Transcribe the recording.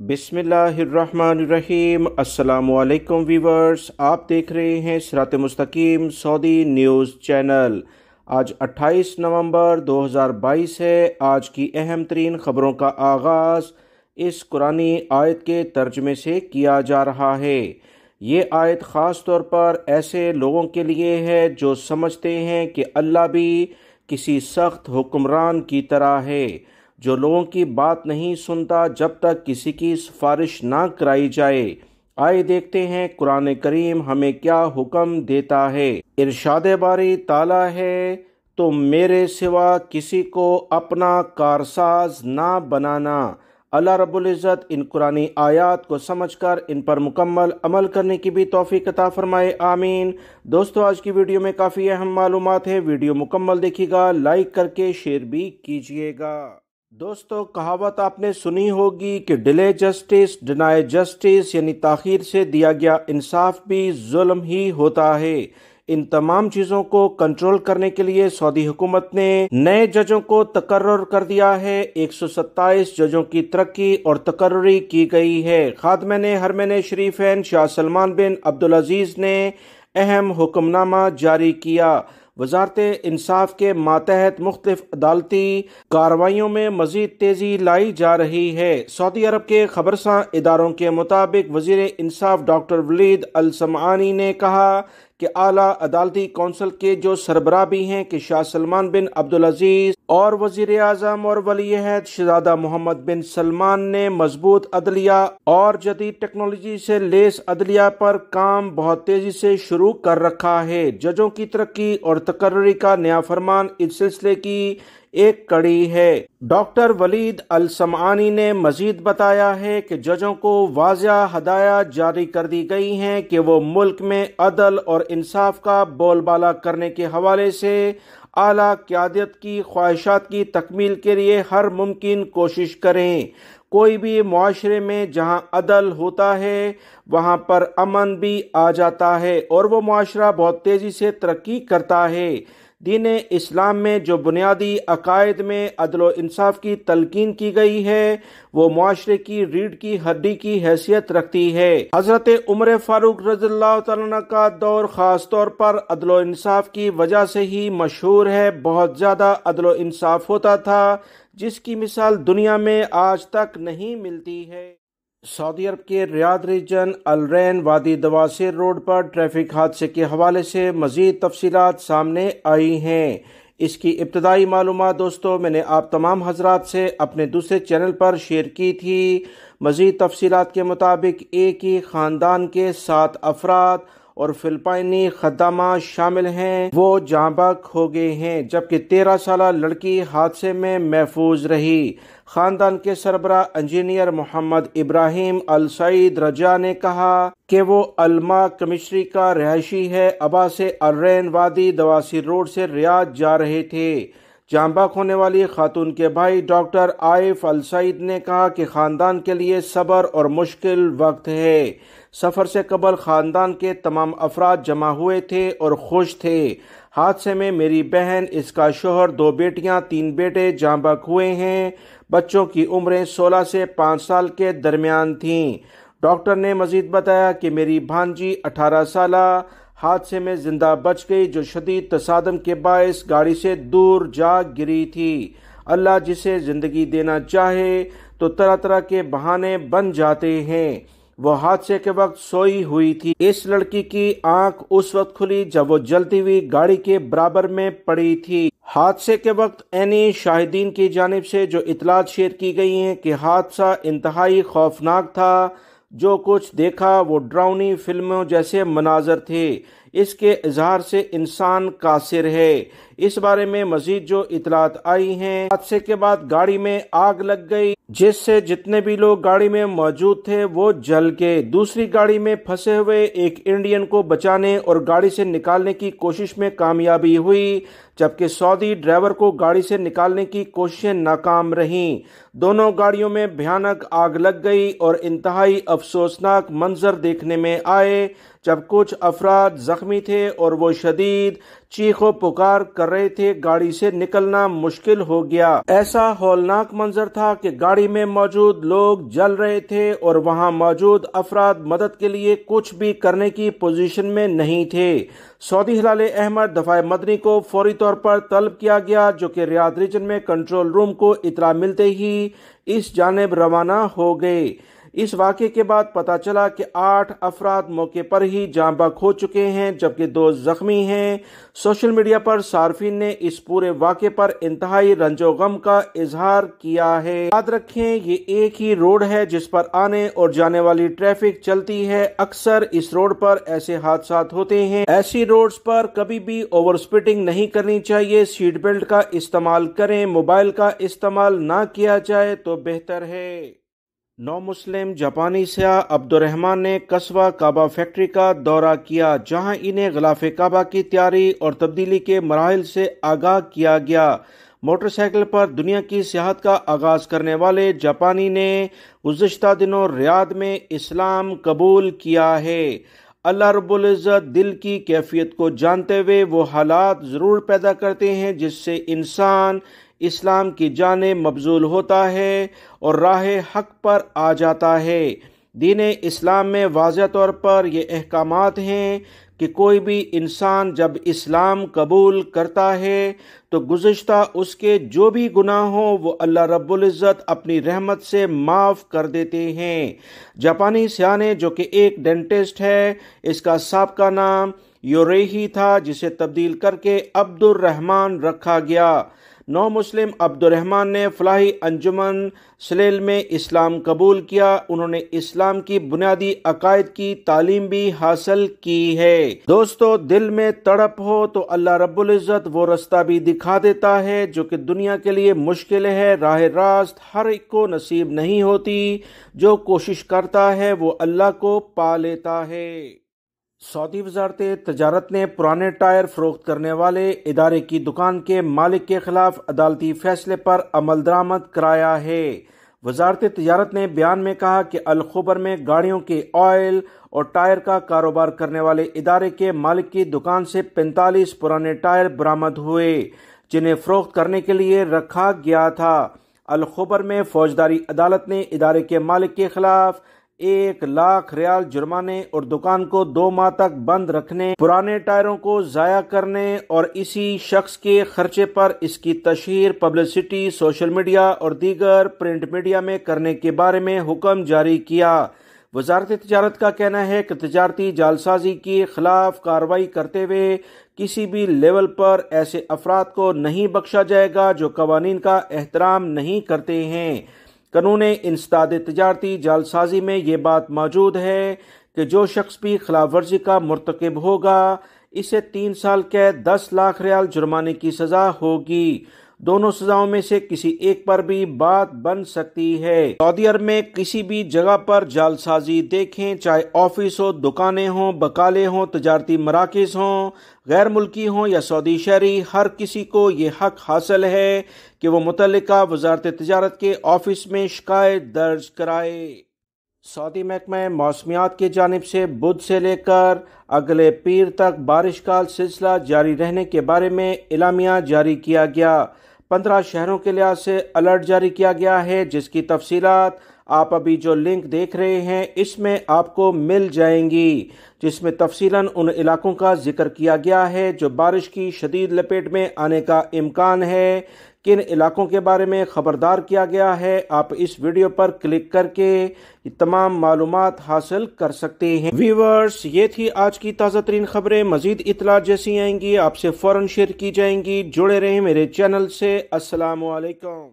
बिसमीम अल्लाम वीवर्स आप देख रहे हैं सरात मुस्तकीम सऊदी न्यूज़ चैनल आज 28 नवंबर 2022 है आज की अहम तरीन ख़बरों का आगाज़ इस कुरानी आयत के तर्जमे से किया जा रहा है ये आयत ख़ास तौर पर ऐसे लोगों के लिए है जो समझते हैं कि अल्लाह भी किसी सख्त हुक्मरान की तरह है जो लोगों की बात नहीं सुनता जब तक किसी की सिफारिश ना कराई जाए आए देखते हैं कुरान करीम हमें क्या हुक्म देता है इरशाद बारी ताला है तो मेरे सिवा किसी को अपना कारसाज ना बनाना अल्लाह रबुल्ज़त इन कुरानी आयात को समझकर इन पर मुकम्मल अमल करने की भी तोफ़ी कता फ़रमाए आमीन दोस्तों आज की वीडियो में काफ़ी अहम मालूम है वीडियो मुकम्मल देखिएगा लाइक करके शेयर भी कीजिएगा दोस्तों कहावत आपने सुनी होगी कि डिले जस्टिस डिनाई जस्टिस यानी ताखिर से दिया गया इंसाफ भी जुल्म ही होता है इन तमाम चीज़ों को कंट्रोल करने के लिए सऊदी हुकूमत ने नए जजों को तकर्र कर दिया है एक जजों की तरक्की और तकर्री की गई है खादम ने हरमन शरीफेन शाह सलमान बिन अब्दुल अजीज़ ने अहम हुक्मनामा जारी किया वजारत इंसाफ के मातहत मुख्तफ अदालती कार्रवाइयों में मजीद तेजी लाई जा रही है सऊदी अरब के खबरसा इदारों के मुताबिक वजीर इंसाफ डॉक्टर वलीद अलसमानी ने कहा कि आला अदालती कौंसिल के जो सरबरा भी हैं कि शाह सलमान बिन अब्दुल अजीज और वजीर आजम और वली अहद शहजादा मोहम्मद बिन सलमान ने मजबूत अदलिया और जदीद टेक्नोलॉजी से लेस अदलिया पर काम बहुत तेजी से शुरू कर रखा है जजों की तरक्की और तकर्री का नया फरमान इस सिलसिले की एक कड़ी है डॉक्टर वलीद अल समानी ने मजीद बताया है कि जजों को वाजिया हदायत जारी कर दी गई हैं कि वो मुल्क में अदल और इंसाफ का बोलबाला करने के हवाले से आला क्यादत की ख्वाहिशात की तकमील के लिए हर मुमकिन कोशिश करें कोई भी माशरे में जहाँ अदल होता है वहाँ पर अमन भी आ जाता है और वो माशरा बहुत तेज़ी से तरक्की करता है दीन इस्लाम में जो बुनियादी अकायद में अदल इंसाफ की तलकिन की गई है वो माशरे की रीढ़ की हड्डी की हैसियत रखती है हजरत उम्र फारूक रजील्ला का दौर ख़ास तौर पर अदल इंसाफ की वजह से ही मशहूर है बहुत ज़्यादा अदल इंसाफ होता था जिसकी मिसाल दुनिया में आज तक नहीं मिलती है सऊदी अरब के रियाद रीजन अलरैन वादी दवासिर रोड पर ट्रैफिक हादसे के हवाले से मजीद तफसीत सामने आई हैं इसकी इब्तदाई मालूम दोस्तों मैंने आप तमाम हजरात से अपने दूसरे चैनल पर शेयर की थी मजीद तफसीत के मुताबिक एक ही ख़ानदान के सात अफराद और फिलिपाइनी खदामा शामिल हैं वो जाँबाक हो गए हैं जबकि तेरह साल लड़की हादसे में महफूज रही खानदान के सरबरा engineer Mohammed Ibrahim al Saeed Raza ने कहा कि वो अलमा कमिश्री का रहायशी है अबा से अर्रैन वादी दवासी रोड से रियाज जा रहे थे जामबाग होने वाली खातून के भाई डॉक्टर आइफ अल सईद ने कहा कि खानदान के लिए सब्र और मुश्किल वक्त है सफर से कबल खानदान के तमाम अफराद जमा हुए थे और खुश थे हादसे में मेरी बहन इसका शोहर दो बेटियां तीन बेटे जामबाग हुए हैं बच्चों की उम्रें 16 से 5 साल के दरमियान थीं डॉक्टर ने मजीद बताया कि मेरी भांजी 18 साल हादसे में जिंदा बच गई जो शदीद तसादम के बायस गाड़ी से दूर जा गिरी थी अल्लाह जिसे जिंदगी देना चाहे तो तरह तरह के बहाने बन जाते हैं वो हादसे के वक्त सोई हुई थी इस लड़की की आंख उस वक्त खुली जब वो जलती हुई गाड़ी के बराबर में पड़ी थी हादसे के वक्त एनी शाहिदीन की जानब से जो इतलात शेयर की गई है कि हादसा इंतहाई खौफनाक था जो कुछ देखा वो ड्राउनी फिल्मों जैसे मनाजर थे इसके इजहार से इंसान कासिर है इस बारे में मजीद जो इतलात आई हैं हादसे के बाद गाड़ी में आग लग गई जिससे जितने भी लोग गाड़ी में मौजूद थे वो जल गए दूसरी गाड़ी में फंसे हुए एक इंडियन को बचाने और गाड़ी से निकालने की कोशिश में कामयाबी हुई जबकि सऊदी ड्राइवर को गाड़ी से निकालने की कोशिशें नाकाम रही दोनों गाड़ियों में भयानक आग लग गई और इंतहाई अफसोसनाक मंजर देखने में आए जब कुछ अफराद जख्मी थे और वो शदीद चीखों पुकार कर रहे थे गाड़ी से निकलना मुश्किल हो गया ऐसा होलनाक मंजर था कि गाड़ी में मौजूद लोग जल रहे थे और वहां मौजूद अफराद मदद के लिए कुछ भी करने की पोजीशन में नहीं थे सऊदी हिल अहमद दफाए मदनी को फौरी तौर पर तलब किया गया जो कि रियाद रीजन में कंट्रोल रूम को इतला मिलते ही इस जानब रवाना हो गए इस वाक़े के बाद पता चला कि आठ अफराद मौके पर ही जाम हो चुके हैं जबकि दो जख्मी हैं सोशल मीडिया पर सार्फिन ने इस पूरे वाक़े पर इंतहाई रंजो गम का इजहार किया है याद रखें ये एक ही रोड है जिस पर आने और जाने वाली ट्रैफिक चलती है अक्सर इस रोड पर ऐसे हादसा होते हैं ऐसी रोड पर कभी भी ओवर स्पीडिंग नहीं करनी चाहिए सीट बेल्ट का इस्तेमाल करें मोबाइल का इस्तेमाल ना किया जाए तो बेहतर है नौ मुस्लिम जापानी सयाह अब्दुलरहमान ने कस्बा काबा फैक्ट्री का दौरा किया जहां इन्हें गलाफ काबा की तैयारी और तब्दीली के मराहल से आगाह किया गया मोटरसाइकिल पर दुनिया की सियाहत का आगाज़ करने वाले जापानी ने गुजशत दिनों रियाद में इस्लाम कबूल किया है अल्लाह रबुल्ज़त दिल की कैफियत को जानते हुए वो हालात ज़रूर पैदा करते हैं जिससे इंसान इस्लाम की जाने मबजूल होता है और राह हक पर आ जाता है दीन इस्लाम में वाज तौर पर ये अहकाम हैं कि कोई भी इंसान जब इस्लाम कबूल करता है तो गुज्त उसके जो भी गुनाह हों वो अल्लाह रब्ज़त अपनी रहमत से माफ़ कर देते हैं जापानी सियाने जो कि एक डेंटिस्ट है इसका सबका नाम योरेही था जिसे तब्दील करके अब्दुलरहमान रखा गया नौ मुस्लिम अब्दुलरहमान ने फलाही अंजुमन सलेल में इस्लाम कबूल किया उन्होंने इस्लाम की बुनियादी अकायद की तालीम भी हासिल की है दोस्तों दिल में तड़प हो तो अल्लाह रब्बुल इज़्ज़त वो रास्ता भी दिखा देता है जो कि दुनिया के लिए मुश्किल है राह रास्त हर एक को नसीब नहीं होती जो कोशिश करता है वो अल्लाह को पा लेता है सऊदी वजारत तजारत ने पुराने टायर फरोख्त करने वाले इदारे की दुकान के मालिक के खिलाफ अदालती फैसले पर अमल दरामद कराया है वजारत तजारत ने बयान में कहा कि अलखबर में गाड़ियों के ऑयल और टायर का कारोबार करने वाले इदारे के मालिक की दुकान से पैंतालीस पुराने टायर बरामद हुए जिन्हें फरोख्त करने के लिए रखा गया था अलखबर में फौजदारी अदालत ने इदारे के मालिक के खिलाफ एक लाख रियाल जुर्माने और दुकान को दो माह तक बंद रखने पुराने टायरों को जाया करने और इसी शख्स के खर्चे पर इसकी तशहर पब्लिसिटी सोशल मीडिया और दीगर प्रिंट मीडिया में करने के बारे में हुक्म जारी किया वजारत तजारत का कहना है कि तजारती जालसाजी के खिलाफ कार्रवाई करते हुए किसी भी लेवल पर ऐसे अफराद को नहीं बख्शा जाएगा जो कवानीन का एहतराम नहीं करते हैं कानून इंसदाद तजारती जालसाजी में ये बात मौजूद है कि जो शख्स भी खिलाफ वर्जी का मरतकब होगा इसे तीन साल के दस लाख रियाल जुर्माने की सजा होगी दोनों सजाओं में से किसी एक पर भी बात बन सकती है सऊदी अरब में किसी भी जगह पर जालसाजी देखें चाहे ऑफिस हो दुकानें हों बकाले हों तजारती मराकज हों गैर मुल्की हों या सऊदी शहरी हर किसी को ये हक हासिल है कि वो मुतल वजारत तजारत के ऑफिस में शिकायत दर्ज कराए सऊदी महकमे मौसमियात की जानब से बुध से लेकर अगले पीर तक बारिश का सिलसिला जारी रहने के बारे में इलामिया जारी किया गया पंद्रह शहरों के लिहाज से अलर्ट जारी किया गया है जिसकी तफसीत आप अभी जो लिंक देख रहे हैं इसमें आपको मिल जाएंगी जिसमें तफसीला उन इलाकों का जिक्र किया गया है जो बारिश की शदीद लपेट में आने का इम्कान है किन इलाकों के बारे में ख़बरदार किया गया है आप इस वीडियो पर क्लिक करके तमाम मालूम हासिल कर सकते हैं व्यूवर्स ये थी आज की ताज़ा तरीन खबरें मजीद इतला जैसी आएंगी आपसे फ़ौरन शेयर की जाएंगी जुड़े रहे मेरे चैनल से असलामेकम